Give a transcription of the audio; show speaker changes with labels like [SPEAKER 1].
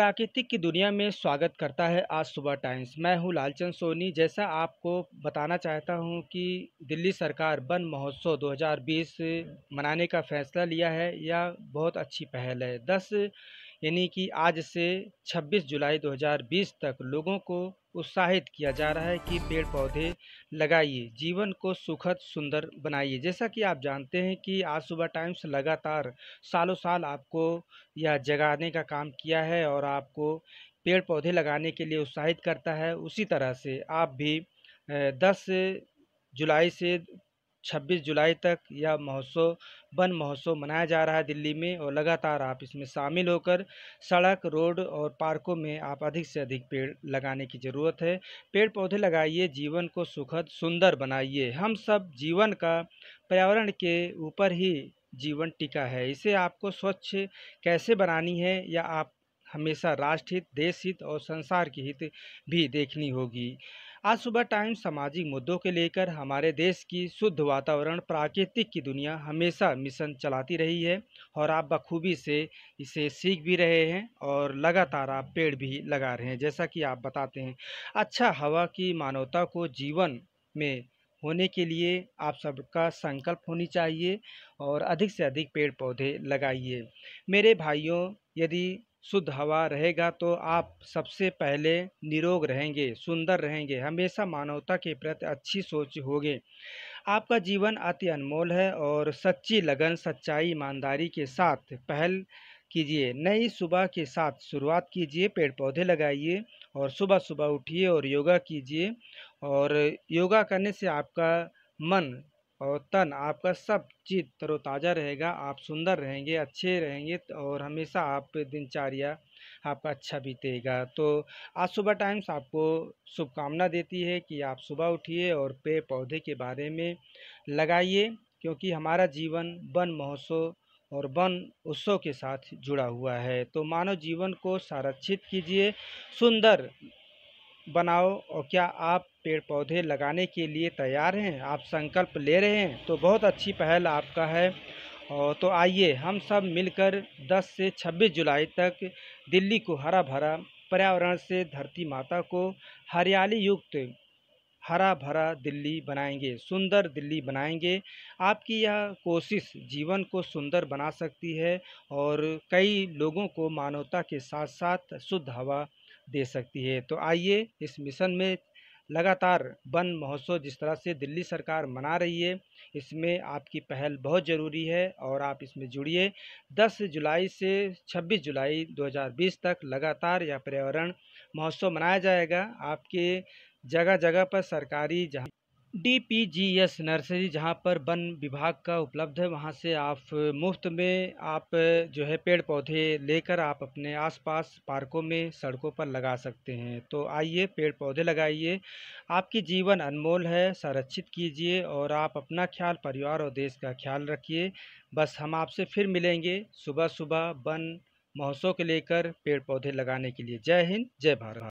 [SPEAKER 1] प्राकृतिक की दुनिया में स्वागत करता है आज सुबह टाइम्स मैं हूं लालचंद सोनी जैसा आपको बताना चाहता हूं कि दिल्ली सरकार वन महोत्सव 2020 मनाने का फैसला लिया है यह बहुत अच्छी पहल है 10 यानी कि आज से 26 जुलाई 2020 तक लोगों को उत्साहित किया जा रहा है कि पेड़ पौधे लगाइए जीवन को सुखद सुंदर बनाइए जैसा कि आप जानते हैं कि आज सुबह टाइम्स लगातार सालों साल आपको यह जगाने का काम किया है और आपको पेड़ पौधे लगाने के लिए उत्साहित करता है उसी तरह से आप भी दस जुलाई से छब्बीस जुलाई तक यह महोत्सव वन महोत्सव मनाया जा रहा है दिल्ली में और लगातार आप इसमें शामिल होकर सड़क रोड और पार्कों में आप अधिक से अधिक पेड़ लगाने की ज़रूरत है पेड़ पौधे लगाइए जीवन को सुखद सुंदर बनाइए हम सब जीवन का पर्यावरण के ऊपर ही जीवन टिका है इसे आपको स्वच्छ कैसे बनानी है या आप हमेशा राष्ट्र हित देश हित और संसार की हित भी देखनी होगी आज सुबह टाइम सामाजिक मुद्दों के लेकर हमारे देश की शुद्ध वातावरण प्राकृतिक की दुनिया हमेशा मिशन चलाती रही है और आप बखूबी से इसे सीख भी रहे हैं और लगातार आप पेड़ भी लगा रहे हैं जैसा कि आप बताते हैं अच्छा हवा की मानवता को जीवन में होने के लिए आप सबका संकल्प होनी चाहिए और अधिक से अधिक पेड़ पौधे लगाइए मेरे भाइयों यदि शुद्ध हवा रहेगा तो आप सबसे पहले निरोग रहेंगे सुंदर रहेंगे हमेशा मानवता के प्रति अच्छी सोच होगी आपका जीवन अति अनमोल है और सच्ची लगन सच्चाई ईमानदारी के साथ पहल कीजिए नई सुबह के साथ शुरुआत कीजिए पेड़ पौधे लगाइए और सुबह सुबह उठिए और योगा कीजिए और योगा करने से आपका मन और तन आपका सब चीज तरोताज़ा रहेगा आप सुंदर रहेंगे अच्छे रहेंगे और हमेशा आप दिनचर्या आपका अच्छा बीतेगा तो आज सुबह टाइम्स आपको शुभकामना देती है कि आप सुबह उठिए और पेड़ पौधे के बारे में लगाइए क्योंकि हमारा जीवन वन महोत्सव और वन उत्सव के साथ जुड़ा हुआ है तो मानव जीवन को संरक्षित कीजिए सुंदर बनाओ और क्या आप पेड़ पौधे लगाने के लिए तैयार हैं आप संकल्प ले रहे हैं तो बहुत अच्छी पहल आपका है और तो आइए हम सब मिलकर 10 से 26 जुलाई तक दिल्ली को हरा भरा पर्यावरण से धरती माता को हरियाली युक्त हरा भरा दिल्ली बनाएंगे सुंदर दिल्ली बनाएंगे आपकी यह कोशिश जीवन को सुंदर बना सकती है और कई लोगों को मानवता के साथ साथ शुद्ध हवा दे सकती है तो आइए इस मिशन में लगातार वन महोत्सव जिस तरह से दिल्ली सरकार मना रही है इसमें आपकी पहल बहुत ज़रूरी है और आप इसमें जुड़िए 10 जुलाई से 26 जुलाई 2020 तक लगातार यह पर्यावरण महोत्सव मनाया जाएगा आपके जगह जगह पर सरकारी जहाँ डीपीजीएस नर्सरी जहाँ पर वन विभाग का उपलब्ध है वहाँ से आप मुफ्त में आप जो है पेड़ पौधे लेकर आप अपने आसपास पार्कों में सड़कों पर लगा सकते हैं तो आइए पेड़ पौधे लगाइए आपकी जीवन अनमोल है संरक्षित कीजिए और आप अपना ख्याल परिवार और देश का ख्याल रखिए बस हम आपसे फिर मिलेंगे सुबह सुबह वन महोत्सव के लेकर पेड़ पौधे लगाने के लिए जय हिंद जय भारत